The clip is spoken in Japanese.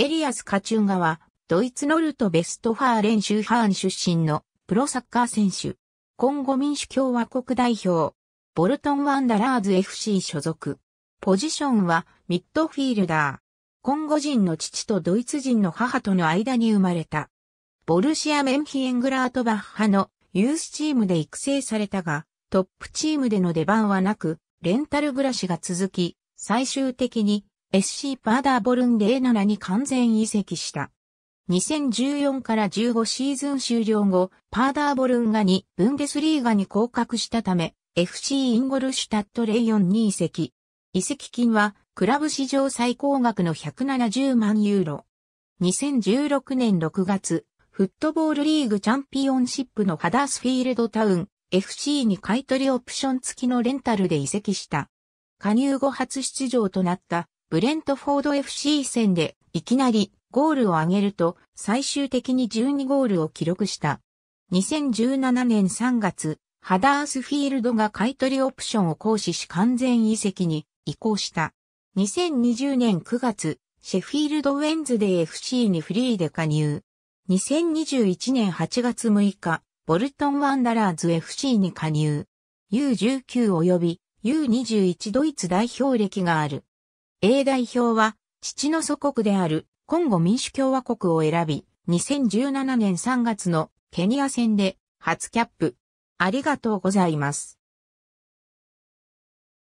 エリアス・カチュンガは、ドイツノルト・ベストファーレンーハーン出身のプロサッカー選手。今後民主共和国代表。ボルトン・ワンダラーズ FC 所属。ポジションはミッドフィールダー。今後人の父とドイツ人の母との間に生まれた。ボルシア・メンヒエングラートバッハのユースチームで育成されたが、トップチームでの出番はなく、レンタル暮らしが続き、最終的に SC パーダーボルン07に完全移籍した。2014から15シーズン終了後、パーダーボルンガにブンデスリーガに降格したため、FC インゴルシュタットレイヨンに移籍。移籍金は、クラブ史上最高額の170万ユーロ。2016年6月、フットボールリーグチャンピオンシップのハダースフィールドタウン、FC に買取オプション付きのレンタルで移籍した。加入後初出場となったブレントフォード FC 戦でいきなりゴールを挙げると最終的に12ゴールを記録した。2017年3月、ハダースフィールドが買取オプションを行使し完全移籍に移行した。2020年9月、シェフィールドウェンズデー FC にフリーで加入。2021年8月6日、ボルトンワンダラーズ FC に加入。U19 及び U21 ドイツ代表歴がある。A 代表は、父の祖国である、コンゴ民主共和国を選び、2017年3月のケニア戦で初キャップ。ありがとうございます。